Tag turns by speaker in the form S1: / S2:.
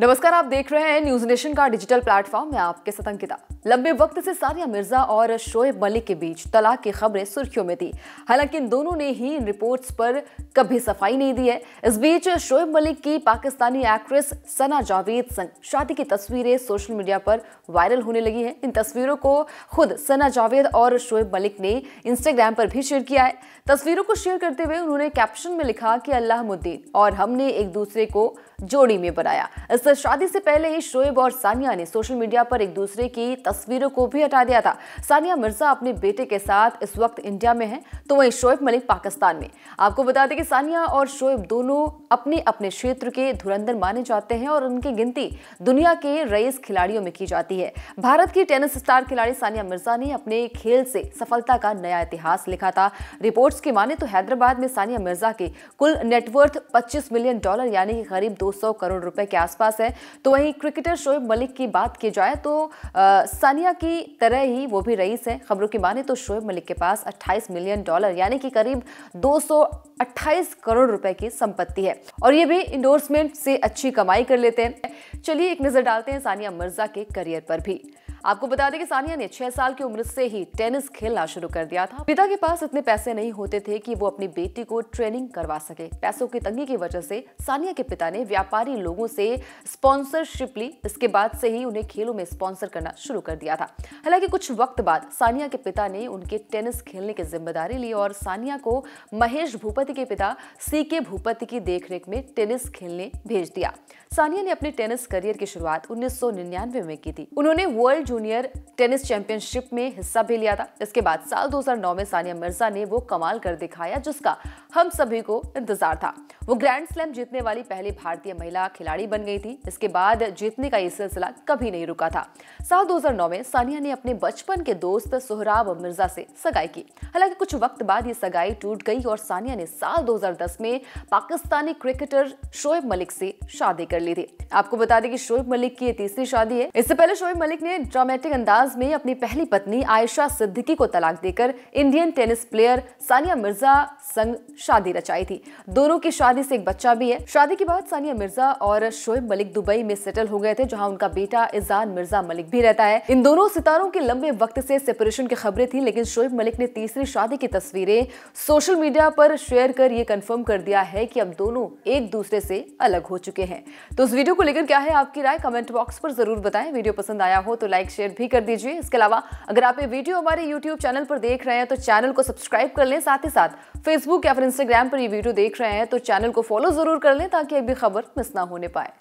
S1: नमस्कार आप देख रहे हैं न्यूज नेशन का डिजिटल प्लेटफॉर्म मैं आपके साथ अंकिता लंबे वक्त से सानिया मिर्जा और शोएब मलिक के बीच तलाक की खबरें सुर्खियों में थी हालांकि इन दोनों ने ही इन रिपोर्ट्स पर कभी सफाई नहीं दी है इस बीच शोएब मलिक की पाकिस्तानी एक्ट्रेस सना जावेद संग शादी की तस्वीरें सोशल मीडिया पर वायरल होने लगी है इन तस्वीरों को खुद सना जावेद और शोएब मलिक ने इंस्टाग्राम पर भी शेयर किया है तस्वीरों को शेयर करते हुए उन्होंने कैप्शन में लिखा कि अल्लाह मुद्दीन और हमने एक दूसरे को जोड़ी में बनाया इस शादी से पहले ही शोएब और सानिया ने सोशल मीडिया पर एक दूसरे की तस्वीरों को भी हटा दिया था सानिया मिर्जा अपने बेटे के साथ इस वक्त इंडिया में है तो वहीं शोएब मलिक पाकिस्तान में आपको बता दें कि सानिया और शोएब दोनों अपने अपने क्षेत्र के धुरंधर माने जाते हैं और उनकी गिनती दुनिया के रईस खिलाड़ियों में की जाती है भारत की टेनिस स्टार खिलाड़ी सानिया मिर्जा ने अपने खेल से सफलता का नया इतिहास लिखा था रिपोर्ट्स की माने तो हैदराबाद में सानिया मिर्जा के कुल नेटवर्थ 25 मिलियन डॉलर यानी करीब 200 करोड़ रुपए के आसपास है तो वहीं क्रिकेटर शोएब मलिक की बात की जाए तो आ, सानिया की तरह ही वो भी रईस है खबरों की माने तो शोएब मलिक के पास 28 मिलियन डॉलर यानी कि करीब 228 करोड़ रुपए की संपत्ति है और ये भी इंडोर्समेंट से अच्छी कमाई कर लेते हैं चलिए एक नजर डालते हैं सानिया मिर्जा के करियर पर भी आपको बता दें कि सानिया ने छह साल की उम्र से ही टेनिस खेलना शुरू कर दिया था पिता के पास इतने पैसे नहीं होते थे कि वो अपनी बेटी को ट्रेनिंग करवा सके पैसों की तंगी की वजह से सानिया के पिता ने व्यापारी लोगों से स्पॉन्सरशिप ली इसके बाद से ही उन्हें खेलों में स्पॉन्सर करना शुरू कर दिया था हालांकि कुछ वक्त बाद सानिया के पिता ने उनके टेनिस खेलने की जिम्मेदारी ली और सानिया को महेश भूपति के पिता सी के भूपति की देखरेख में टेनिस खेलने भेज दिया सानिया ने अपने टेनिस करियर की शुरुआत उन्नीस में की थी उन्होंने वर्ल्ड जूनियर टेनिस चैंपियनशिप में हिस्सा भी लिया था इसके बाद साल 2009 में सानिया मिर्जा ने वो कमाल कर दिखाया जिसका हम सभी को इंतजार था वो ग्रैंड स्लैम जीतने वाली पहली भारतीय महिला खिलाड़ी बन गई थी इसके बाद जीतने का ये सिलसिला कभी नहीं रुका था साल 2009 में सानिया ने अपने बचपन के दोस्त सोहराब मिर्जा से सगाई की हालांकि कुछ वक्त बाद ये सगाई टूट गई और सानिया ने साल 2010 में पाकिस्तानी क्रिकेटर शोएब मलिक से शादी कर ली थी आपको बता दें कि शोएब मलिक की ये तीसरी शादी है इससे पहले शोएब मलिक ने ड्रामेटिक अंदाज में अपनी पहली पत्नी आयशा सिद्दीकी को तलाक देकर Indian tennis player Sania Mirza संग शादी रचाई थी दोनों की शादी से एक बच्चा भी है शादी के बाद सानिया मिर्जा और शोएब मलिक दुबई में सेटल हो गए थे जहां उनका बेटा इजान मिर्जा मलिक भी रहता है इन दोनों सितारों के लंबे वक्त से सेपरेशन की खबरें थी लेकिन शोएब मलिक ने तीसरी शादी की तस्वीरें सोशल मीडिया पर शेयर कर ये कंफर्म कर दिया है कि अब दोनों एक दूसरे से अलग हो चुके हैं तो इस वीडियो को लेकर क्या है आपकी राय कमेंट बॉक्स पर जरूर बताएं वीडियो पसंद आया हो तो लाइक शेयर भी कर दीजिए इसके अलावा अगर आप ये वीडियो हमारे यूट्यूब चैनल पर देख रहे हैं तो चैनल को सब्सक्राइब कर लें साथ ही साथ फेसबुक या फिर इंस्टाग्राम पर ये वीडियो देख रहे हैं तो चैनल को फॉलो जरूर कर लें ताकि एक भी खबर मिस ना होने पाए